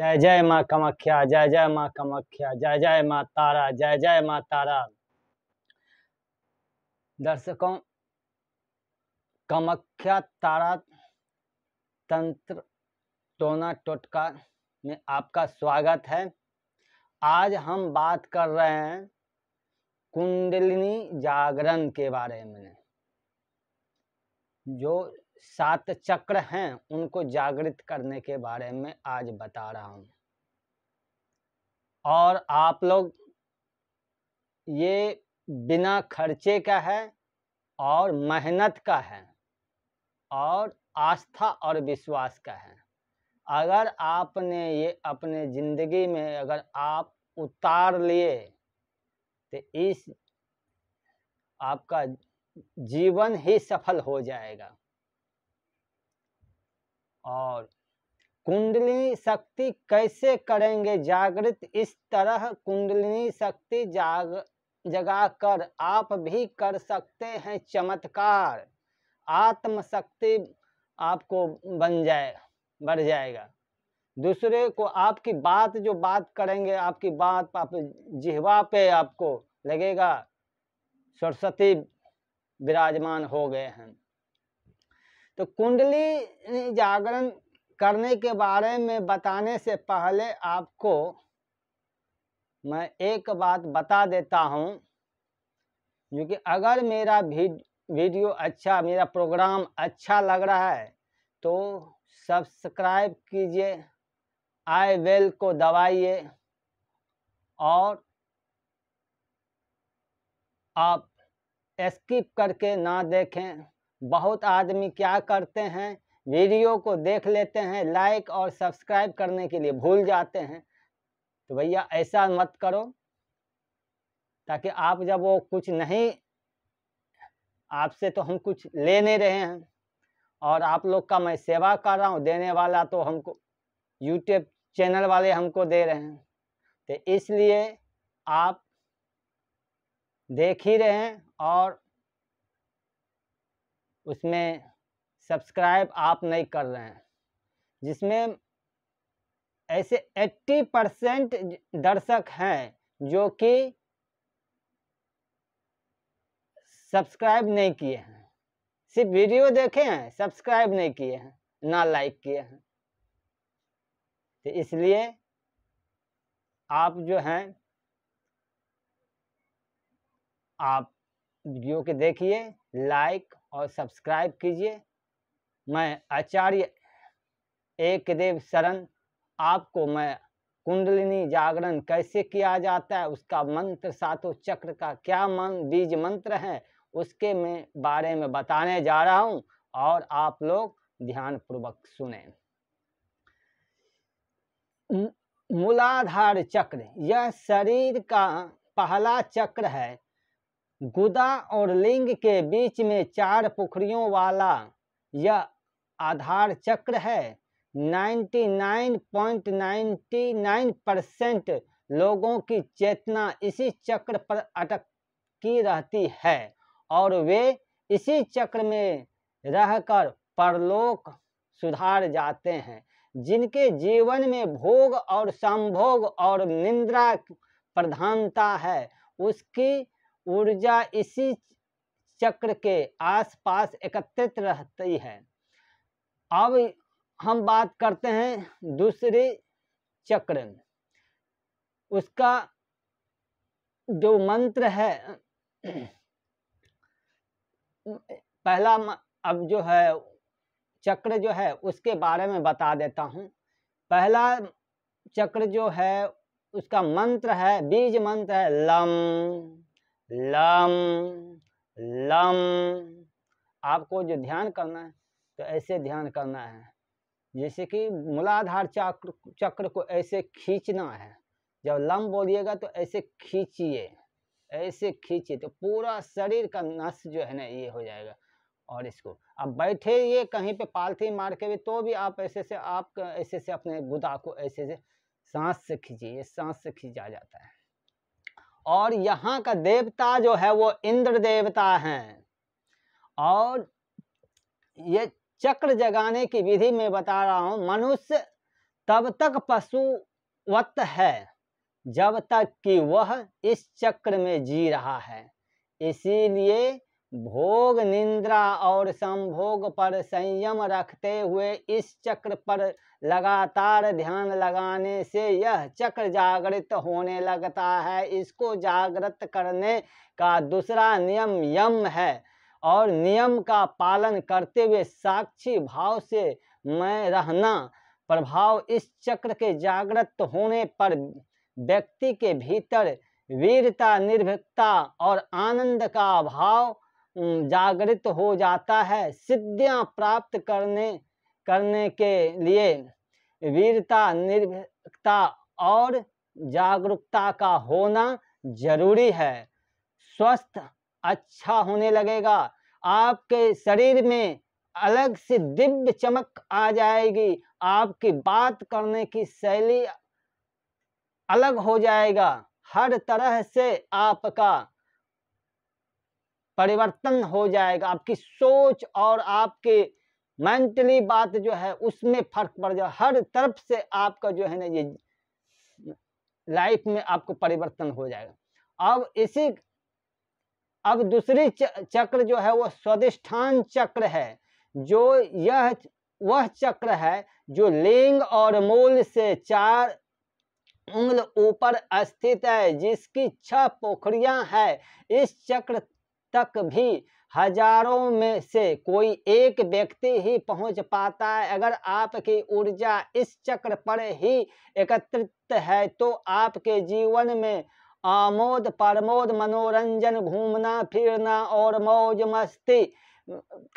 जय जय माँ कमाख्या जय जय माँ कमाख्या जय जय माँ तारा जय जय माँ तारा दर्शकों कमाख्या तारा तंत्र टोना टोटका में आपका स्वागत है आज हम बात कर रहे हैं कुंडलिनी जागरण के बारे में जो सात चक्र हैं उनको जागृत करने के बारे में आज बता रहा हूँ और आप लोग ये बिना खर्चे का है और मेहनत का है और आस्था और विश्वास का है अगर आपने ये अपने ज़िंदगी में अगर आप उतार लिए तो इस आपका जीवन ही सफल हो जाएगा और कुंडली शक्ति कैसे करेंगे जागृत इस तरह कुंडली शक्ति जाग जगाकर आप भी कर सकते हैं चमत्कार आत्म शक्ति आपको बन जाए बढ़ जाएगा दूसरे को आपकी बात जो बात करेंगे आपकी बात आप जिहवा पे आपको लगेगा सरस्वती विराजमान हो गए हैं तो कुंडली जागरण करने के बारे में बताने से पहले आपको मैं एक बात बता देता हूँ क्योंकि अगर मेरा वीडियो अच्छा मेरा प्रोग्राम अच्छा लग रहा है तो सब्सक्राइब कीजिए आई वेल को दबाइए और आप स्किप करके ना देखें बहुत आदमी क्या करते हैं वीडियो को देख लेते हैं लाइक और सब्सक्राइब करने के लिए भूल जाते हैं तो भैया ऐसा मत करो ताकि आप जब वो कुछ नहीं आपसे तो हम कुछ ले नहीं रहे हैं और आप लोग का मैं सेवा कर रहा हूँ देने वाला तो हमको यूट्यूब चैनल वाले हमको दे रहे हैं तो इसलिए आप देख ही रहे हैं और उसमें सब्सक्राइब आप नहीं कर रहे हैं जिसमें ऐसे 80 परसेंट दर्शक हैं जो कि सब्सक्राइब नहीं किए हैं सिर्फ वीडियो देखे हैं सब्सक्राइब नहीं किए हैं ना लाइक किए हैं तो इसलिए आप जो हैं आप वीडियो के देखिए लाइक और सब्सक्राइब कीजिए मैं आचार्य एक देव शरण आपको मैं कुंडलिनी जागरण कैसे किया जाता है उसका मंत्र सातों चक्र का क्या मन बीज मंत्र है उसके में बारे में बताने जा रहा हूँ और आप लोग ध्यान पूर्वक सुने मूलाधार चक्र यह शरीर का पहला चक्र है गुदा और लिंग के बीच में चार पुखरियों वाला यह आधार चक्र है 99.99 परसेंट लोगों की चेतना इसी चक्र पर अटकी रहती है और वे इसी चक्र में रहकर परलोक सुधार जाते हैं जिनके जीवन में भोग और संभोग और निंद्रा प्रधानता है उसकी ऊर्जा इसी चक्र के आसपास एकत्रित रहती है अब हम बात करते हैं दूसरे चक्र उसका जो मंत्र है पहला अब जो है चक्र जो है उसके बारे में बता देता हूँ पहला चक्र जो है उसका मंत्र है बीज मंत्र है लम लम लम आपको जो ध्यान करना है तो ऐसे ध्यान करना है जैसे कि मूलाधार चक्र चक्र को ऐसे खींचना है जब लम बोलिएगा तो ऐसे खींचिए ऐसे खींचिए तो पूरा शरीर का नस जो है ना ये हो जाएगा और इसको अब बैठे ये कहीं पे पालथी मार के भी तो भी आप ऐसे से आप ऐसे से अपने गुदा को ऐसे से सांस से खींचिए सांस से खींचा जाता है और यहाँ का देवता जो है वो इंद्र देवता हैं और ये चक्र जगाने की विधि में बता रहा हूँ मनुष्य तब तक पशुवत है जब तक कि वह इस चक्र में जी रहा है इसीलिए भोग निंद्रा और संभोग पर संयम रखते हुए इस चक्र पर लगातार ध्यान लगाने से यह चक्र जागृत होने लगता है इसको जागृत करने का दूसरा नियम यम है और नियम का पालन करते हुए साक्षी भाव से मैं रहना प्रभाव इस चक्र के जागृत होने पर व्यक्ति के भीतर वीरता निर्भीकता और आनंद का अभाव जागृत हो जाता है सिद्धियां प्राप्त करने करने के लिए वीरता निर्भीकता और जागरूकता का होना जरूरी है स्वस्थ अच्छा होने लगेगा आपके शरीर में अलग से दिव्य चमक आ जाएगी आपकी बात करने की शैली अलग हो जाएगा हर तरह से आपका परिवर्तन हो जाएगा आपकी सोच और आपके मेंटली बात जो है उसमें फर्क पड़ जाए हर तरफ से आपका जो है ना ये लाइफ में आपको परिवर्तन हो जाएगा अब इसी अब दूसरी चक्र जो है वो स्वादिष्ठान चक्र है जो यह वह चक्र है जो लिंग और मूल से चार उंगल ऊपर स्थित है जिसकी छह पोखरिया है इस चक्र तक भी हजारों में से कोई एक व्यक्ति ही पहुंच पाता है अगर आपकी ऊर्जा इस चक्र पर ही एकत्रित है तो आपके जीवन में आमोद प्रमोद मनोरंजन घूमना फिरना और मौज मस्ती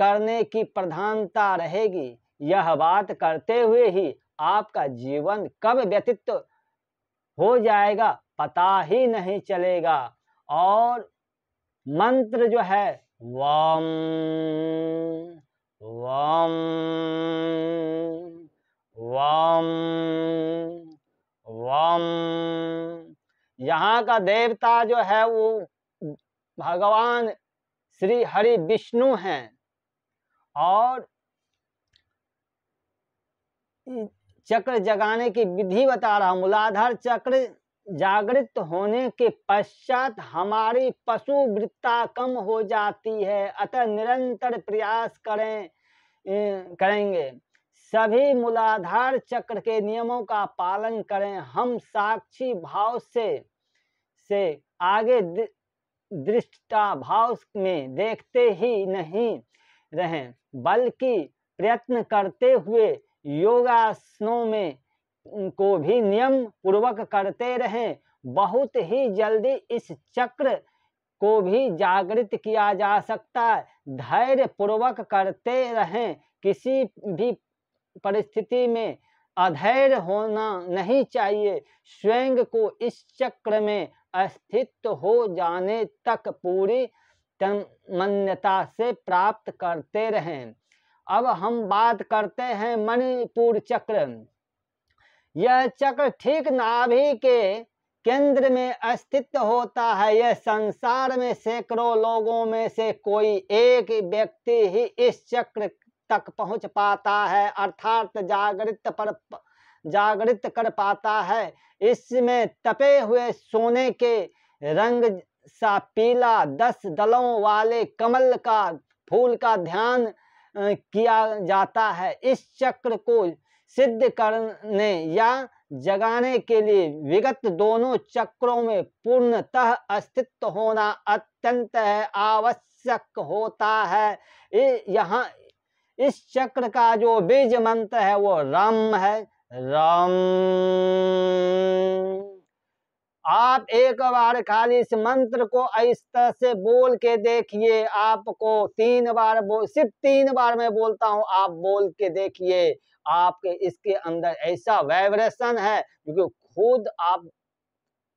करने की प्रधानता रहेगी यह बात करते हुए ही आपका जीवन कब व्यतीत हो जाएगा पता ही नहीं चलेगा और मंत्र जो है वाम वाम वाम वाम यहाँ का देवता जो है वो भगवान श्री हरि विष्णु हैं और चक्र जगाने की विधि बता रहा हूँ मूलाधार चक्र जागृत होने के पश्चात हमारी पशु वृत्ता कम हो जाती है अतः निरंतर प्रयास करें करेंगे सभी मूलाधार चक्र के नियमों का पालन करें हम साक्षी भाव से से आगे दृष्टा भाव में देखते ही नहीं रहें बल्कि प्रयत्न करते हुए योगासनों में को भी नियम पूर्वक करते रहें बहुत ही जल्दी इस चक्र को भी जागृत किया जा सकता है धैर्य पूर्वक करते रहें किसी भी परिस्थिति में अधैर्य होना नहीं चाहिए स्वयं को इस चक्र में अस्तित्व हो जाने तक पूरी तन्मन्यता से प्राप्त करते रहें अब हम बात करते हैं मणिपुर चक्र यह चक्र ठीक नाभि के केंद्र में अस्तित्व होता है यह संसार में सैकड़ों लोगों में से कोई एक व्यक्ति ही इस चक्र तक पहुंच पाता है अर्थात जागृत पर जागृत कर पाता है इसमें तपे हुए सोने के रंग सा पीला दस दलों वाले कमल का फूल का ध्यान किया जाता है इस चक्र को सिद्ध करने या जगाने के लिए विगत दोनों चक्रों में पूर्णतः अस्तित्व होना अत्यंत आवश्यक होता है यहाँ इस चक्र का जो बीज मंत्र है वो राम है राम आप एक बार खाली इस मंत्र को इस तरह से बोल के देखिए आपको तीन बार बोल सिर्फ तीन बार मैं बोलता हूँ आप बोल के देखिए आपके इसके अंदर ऐसा वाइब्रेशन है जो खुद आप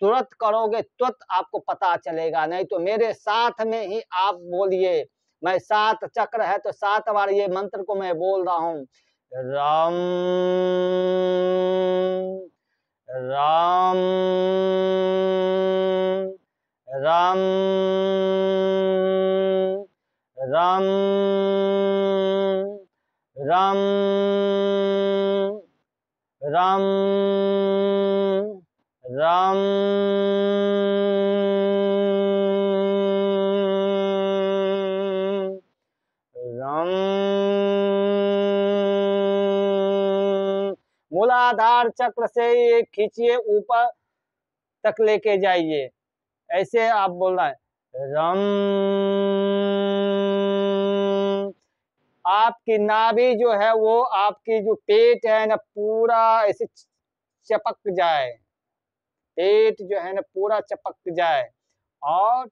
तुरंत करोगे तुरंत आपको पता चलेगा नहीं तो मेरे साथ में ही आप बोलिए मैं सात चक्र है तो सात बार ये मंत्र को मैं बोल रहा राम राम राम राम राम राम रम रम रम मूलाधार चक्र से ये खींचिए ऊपर तक लेके जाइए ऐसे आप बोलना है रम आपकी नाभि जो है वो आपकी जो पेट है ना पूरा ऐसे चपक जाए पेट जो है ना पूरा चपक जाए और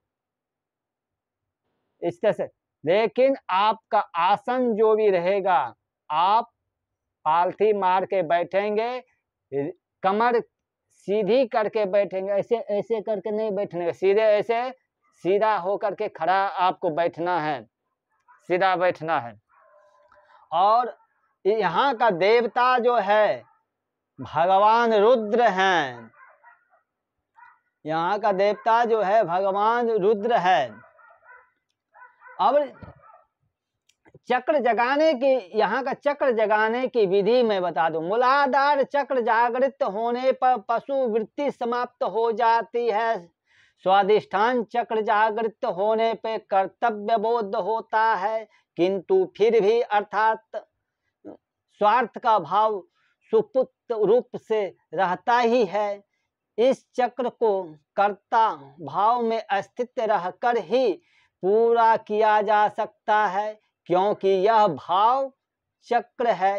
इस तरह से लेकिन आपका आसन जो भी रहेगा आप पालथी मार के बैठेंगे कमर सीधी करके बैठेंगे ऐसे ऐसे करके नहीं बैठने सीधे ऐसे सीधा होकर के खड़ा आपको बैठना है सीधा बैठना है और यहाँ का देवता जो है भगवान रुद्र हैं यहाँ का देवता जो है भगवान रुद्र है अब चक्र जगाने की यहाँ का चक्र जगाने की विधि मैं बता दूं मूलाधार चक्र जागृत होने पर पशु वृत्ति समाप्त हो जाती है स्वाधिष्ठान चक्र जागृत होने पे कर्तव्य बोध होता है किंतु फिर भी अर्थात स्वार्थ का भाव सुपुत रूप से रहता ही है इस चक्र को कर्ता भाव में अस्तित्व रहकर ही पूरा किया जा सकता है क्योंकि यह भाव चक्र है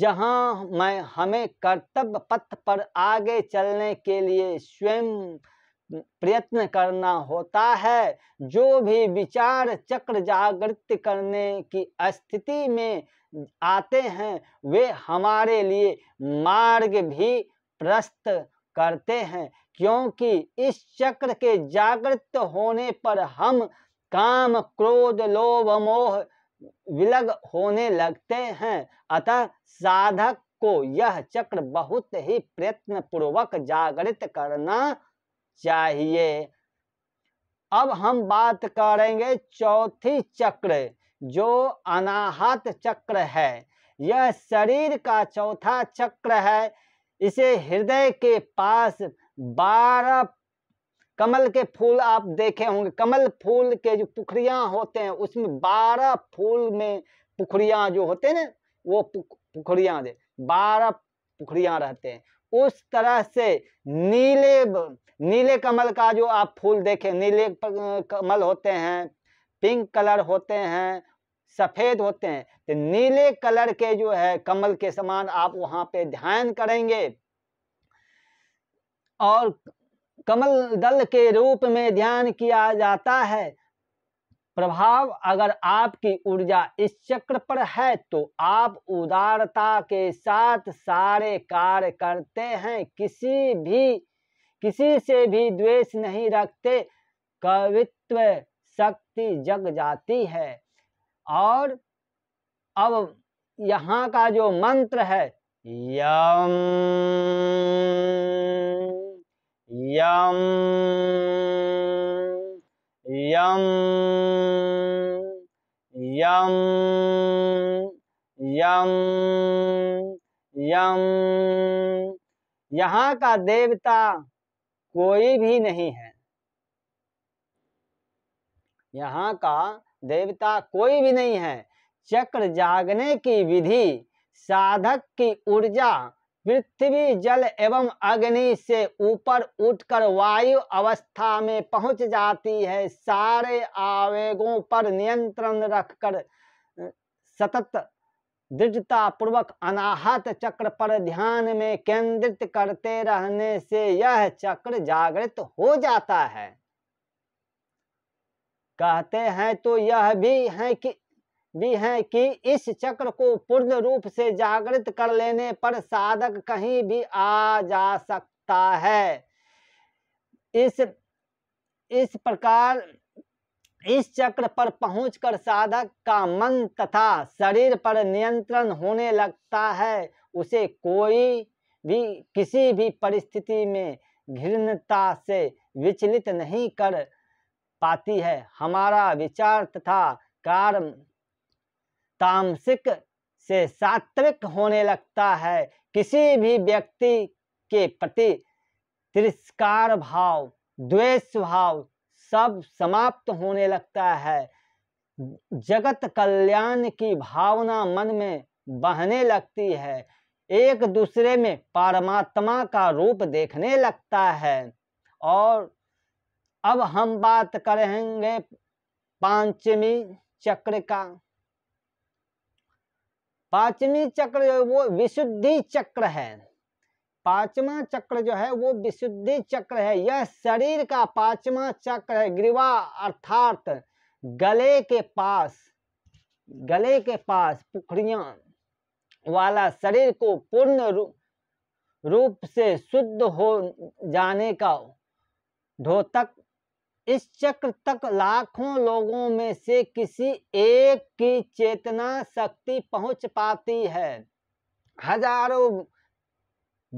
जहां मैं हमें कर्तव्य पथ पर आगे चलने के लिए स्वयं प्रयत्न करना होता है जो भी विचार चक्र जागृत करने की स्थिति में आते हैं वे हमारे लिए मार्ग भी प्रस्त करते हैं क्योंकि इस चक्र के जागृत होने पर हम काम क्रोध लोभ मोह विलग होने लगते हैं अतः साधक को यह चक्र बहुत ही प्रयत्न पूर्वक जागृत करना चाहिए अब हम बात करेंगे चौथी चक्र जो अनाहत चक्र है यह शरीर का चौथा चक्र है इसे हृदय के पास बारह कमल के फूल आप देखे होंगे कमल फूल के जो पुखरियाँ होते हैं उसमें बारह फूल में पुखरियाँ जो होते हैं ना वो पुखरियाँ दे बारह पुखरियाँ रहते हैं उस तरह से नीले नीले कमल का जो आप फूल देखें नीले कमल होते हैं पिंक कलर होते हैं सफ़ेद होते हैं तो नीले कलर के जो है कमल के समान आप वहाँ पे ध्यान करेंगे और कमल दल के रूप में ध्यान किया जाता है प्रभाव अगर आपकी ऊर्जा इस चक्र पर है तो आप उदारता के साथ सारे कार्य करते हैं किसी भी किसी से भी द्वेष नहीं रखते कवित्व शक्ति जग जाती है और अब यहाँ का जो मंत्र है यम यम यम यम यम यम यहाँ का देवता कोई भी नहीं है यहाँ का देवता कोई भी नहीं है चक्र जागने की विधि साधक की ऊर्जा पृथ्वी जल एवं अग्नि से ऊपर उठकर वायु अवस्था में पहुंच जाती है सारे आवेगों पर नियंत्रण रखकर सतत दृढ़ता पूर्वक अनाहत चक्र पर ध्यान में केंद्रित करते रहने से यह चक्र जागृत हो जाता है कहते हैं तो यह भी है कि भी हैं कि इस चक्र को पूर्ण रूप से जागृत कर लेने पर साधक कहीं भी आ जा सकता है इस इस प्रकार इस चक्र पर पहुंचकर साधक का मन तथा शरीर पर नियंत्रण होने लगता है उसे कोई भी किसी भी परिस्थिति में घृणता से विचलित नहीं कर पाती है हमारा विचार तथा कार्य तामसिक से सात्विक होने लगता है किसी भी व्यक्ति के प्रति तिरस्कार भाव द्वेष भाव सब समाप्त होने लगता है जगत कल्याण की भावना मन में बहने लगती है एक दूसरे में परमात्मा का रूप देखने लगता है और अब हम बात करेंगे पांचवी चक्र का पांचवी चक्र जो है वो विशुद्धि चक्र है पांचवा चक्र जो है वो विशुद्धि चक्र है यह शरीर का पांचवा चक्र है ग्रीवा अर्थात गले के पास गले के पास पुखड़िया वाला शरीर को पूर्ण रूप रूप से शुद्ध हो जाने का धोतक इस चक्र तक लाखों लोगों में से किसी एक की चेतना शक्ति पहुंच पाती है हजारों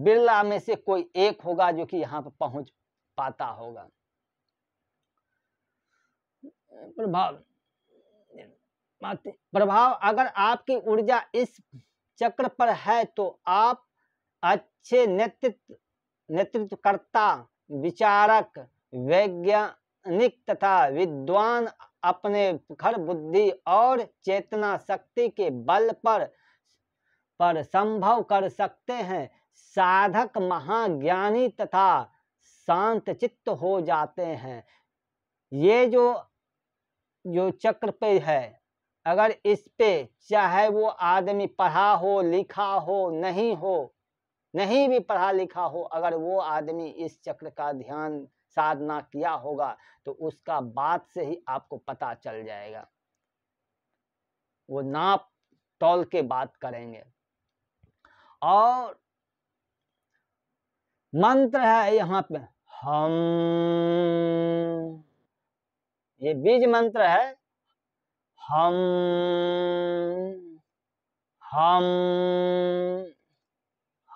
बिरला में से कोई एक होगा जो कि यहाँ पर पहुंच पाता होगा प्रभाव प्रभाव अगर आपकी ऊर्जा इस चक्र पर है तो आप अच्छे नेतृत्व नेतृत्वकर्ता विचारक वैज्ञान निक तथा विद्वान अपने खर बुद्धि और चेतना शक्ति के बल पर पर संभव कर सकते हैं साधक महाज्ञानी तथा शांत चित्त हो जाते हैं ये जो जो चक्र पे है अगर इस पे चाहे वो आदमी पढ़ा हो लिखा हो नहीं हो नहीं भी पढ़ा लिखा हो अगर वो आदमी इस चक्र का ध्यान साधना किया होगा तो उसका बात से ही आपको पता चल जाएगा वो नाप तौल के बात करेंगे और मंत्र है यहाँ पे हम ये बीज मंत्र है हम हम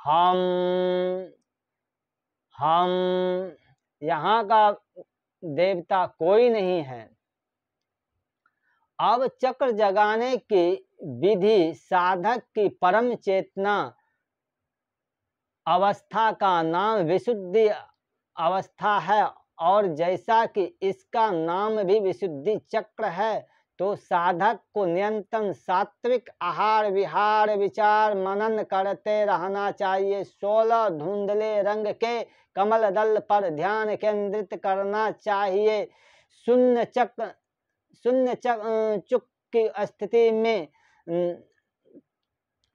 हम हम यहाँ का देवता कोई नहीं है अब चक्र जगाने की विधि साधक की परम चेतना अवस्था का नाम विशुद्धि अवस्था है और जैसा कि इसका नाम भी विशुद्धि चक्र है तो साधक को निरंतर सात्विक आहार विहार विचार मनन करते रहना चाहिए सोलह धुंधले रंग के कमल दल पर ध्यान केंद्रित करना चाहिए शून्य चक्र शून्य चक चुक की स्थिति में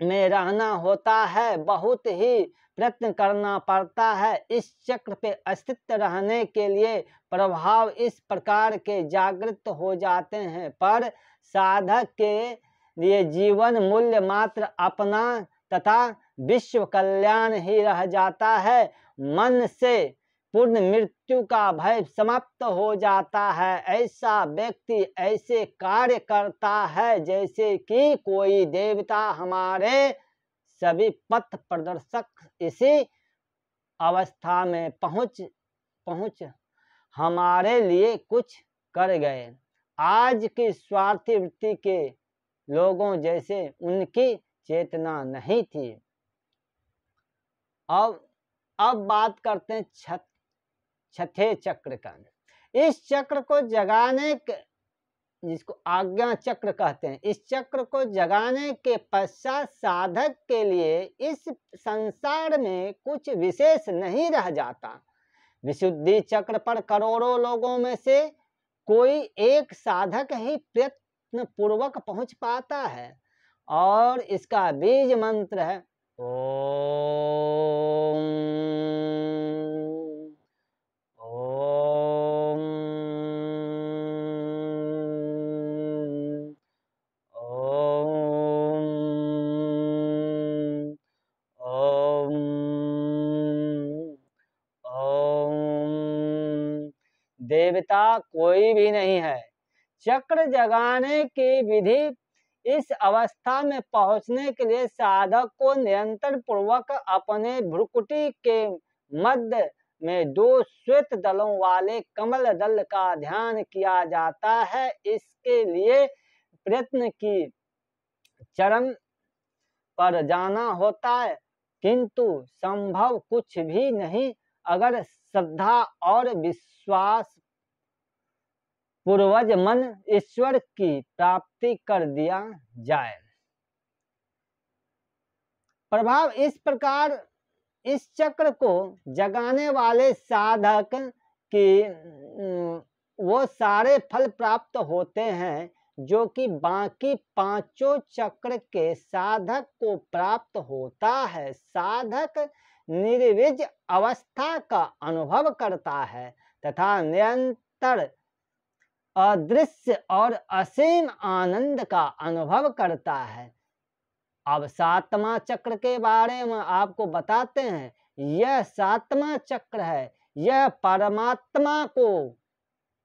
में रहना होता है बहुत ही प्रयत्न करना पड़ता है इस चक्र पे अस्तित्व रहने के लिए प्रभाव इस प्रकार के जागृत हो जाते हैं पर साधक के लिए जीवन मूल्य मात्र अपना तथा विश्व कल्याण ही रह जाता है मन से पूर्ण मृत्यु का भय समाप्त हो जाता है ऐसा व्यक्ति ऐसे कार्य करता है जैसे कि कोई देवता हमारे सभी पथ प्रदर्शक इसी अवस्था में पहुंच पहुंच हमारे लिए कुछ कर गए आज की स्वार्थी वृत्ति के लोगों जैसे उनकी चेतना नहीं थी अब अब बात करते हैं छत छठे चक्र का इस चक्र को जगाने के जिसको आज्ञा चक्र कहते हैं इस चक्र को जगाने के पश्चात साधक के लिए इस संसार में कुछ विशेष नहीं रह जाता विशुद्धि चक्र पर करोड़ों लोगों में से कोई एक साधक ही प्रयत्न पूर्वक पहुंच पाता है और इसका बीज मंत्र है ओ देवता कोई भी नहीं है चक्र जगाने की विधि इस अवस्था में पहुंचने के लिए साधक को निरंतर पूर्वक अपने भ्रुकुटी के मध्य में दो श्वेत दलों वाले कमल दल का ध्यान किया जाता है इसके लिए प्रयत्न की चरम पर जाना होता है किंतु संभव कुछ भी नहीं अगर श्रद्धा और विश्वास पूर्वज मन ईश्वर की प्राप्ति कर दिया जाए प्रभाव इस प्रकार इस चक्र को जगाने वाले साधक की वो सारे फल प्राप्त होते हैं जो कि बाकी पांचों चक्र के साधक को प्राप्त होता है साधक निर्विज अवस्था का अनुभव करता है तथा निरंतर अदृश्य और असीम आनंद का अनुभव करता है अब सातवां चक्र के बारे में आपको बताते हैं यह सातवां चक्र है यह परमात्मा को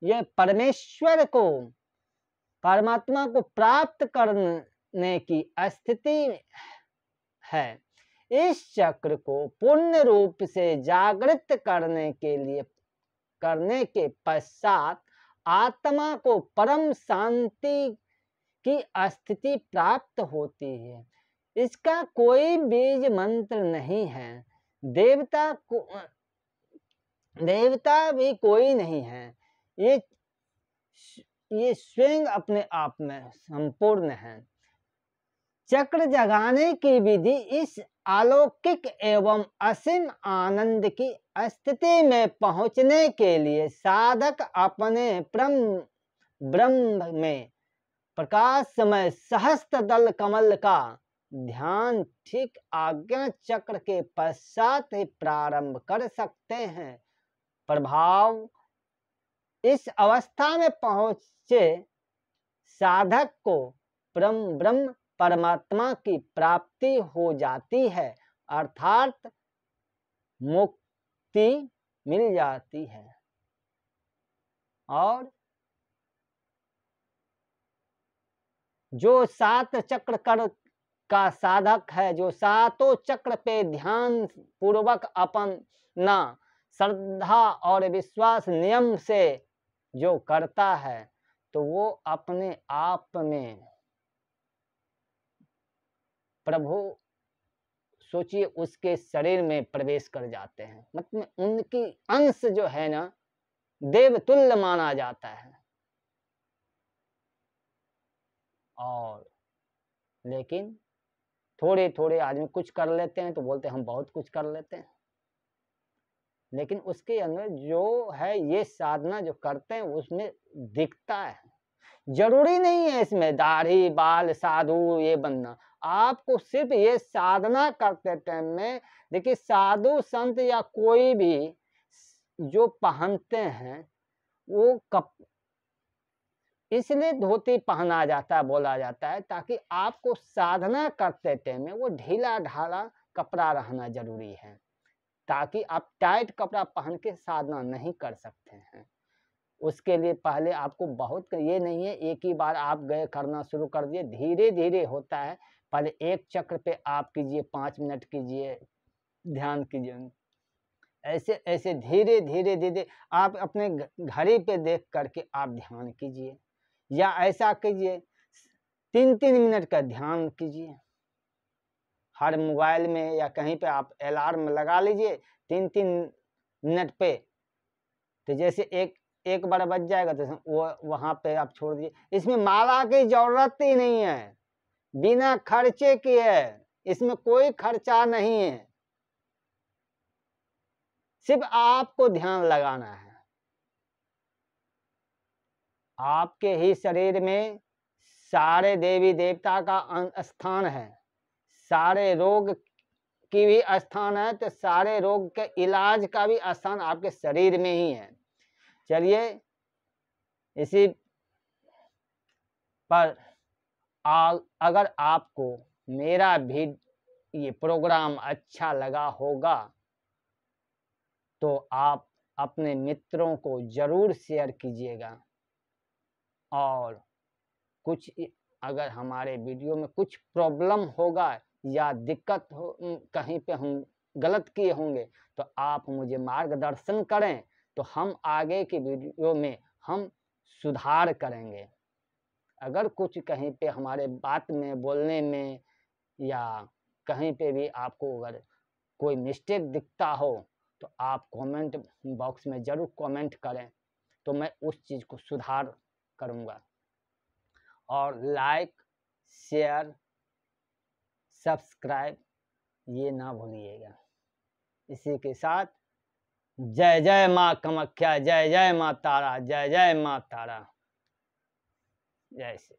यह परमेश्वर को परमात्मा को प्राप्त करने की स्थिति है इस चक्र को पूर्ण रूप से जागृत करने के लिए करने के पश्चात आत्मा को परम शांति की स्थिति प्राप्त होती है इसका कोई बीज मंत्र नहीं है देवता को देवता भी कोई नहीं है ये ये स्वयं अपने आप में संपूर्ण है चक्र जगाने की विधि इस अलौकिक एवं असीम आनंद की स्थिति में पहुंचने के लिए साधक अपने ब्रह्म ब्रह्म में प्रकाशमय सहस्त्र दल कमल का ध्यान ठीक आज्ञा चक्र के पश्चात ही प्रारंभ कर सकते हैं प्रभाव इस अवस्था में पहुंचे साधक को ब्रह्म ब्रह्म परमात्मा की प्राप्ति हो जाती है अर्थात मुक्ति मिल जाती है और जो सात चक्र कर का साधक है जो सातों चक्र पे ध्यान पूर्वक ना श्रद्धा और विश्वास नियम से जो करता है तो वो अपने आप में प्रभु सोचिए उसके शरीर में प्रवेश कर जाते हैं मतलब उनकी अंश जो है ना देवतुल्य माना जाता है और लेकिन थोड़े थोड़े आदमी कुछ कर लेते हैं तो बोलते हैं हम बहुत कुछ कर लेते हैं लेकिन उसके अंदर जो है ये साधना जो करते हैं उसमें दिखता है जरूरी नहीं है इसमें दाढ़ी बाल साधु ये बनना आपको सिर्फ ये साधना करते टाइम में देखिए साधु संत या कोई भी जो पहनते हैं वो कप इसलिए धोती पहना जाता है बोला जाता है ताकि आपको साधना करते टाइम में वो ढीला ढाला कपड़ा रहना जरूरी है ताकि आप टाइट कपड़ा पहन के साधना नहीं कर सकते हैं उसके लिए पहले आपको बहुत ये नहीं है एक ही बार आप गए करना शुरू कर दिए धीरे धीरे होता है पहले एक चक्र पे आप कीजिए पाँच मिनट कीजिए ध्यान कीजिए ऐसे ऐसे धीरे धीरे धीरे आप अपने घड़ी पे देख करके आप ध्यान कीजिए या ऐसा कीजिए तीन तीन मिनट का ध्यान कीजिए हर मोबाइल में या कहीं पे आप अलार्म लगा लीजिए तीन तीन मिनट पे तो जैसे एक एक बार बज जाएगा तो वो वहाँ पे आप छोड़ दीजिए इसमें माला की ज़रूरत ही नहीं है बिना खर्चे के है इसमें कोई खर्चा नहीं है सिर्फ आपको ध्यान लगाना है आपके ही शरीर में सारे देवी देवता का अं-, स्थान है सारे रोग की भी स्थान है तो सारे रोग के इलाज का भी स्थान आपके शरीर में ही है चलिए इसी पर अगर आपको मेरा भी ये प्रोग्राम अच्छा लगा होगा तो आप अपने मित्रों को ज़रूर शेयर कीजिएगा और कुछ अगर हमारे वीडियो में कुछ प्रॉब्लम होगा या दिक्कत हो कहीं पे हम गलत किए होंगे तो आप मुझे मार्गदर्शन करें तो हम आगे की वीडियो में हम सुधार करेंगे अगर कुछ कहीं पे हमारे बात में बोलने में या कहीं पे भी आपको अगर कोई मिस्टेक दिखता हो तो आप कमेंट बॉक्स में ज़रूर कमेंट करें तो मैं उस चीज़ को सुधार करूँगा और लाइक शेयर सब्सक्राइब ये ना भूलिएगा इसी के साथ जय जय माँ कमख्या जय जय माँ तारा जय जय माँ तारा Yes.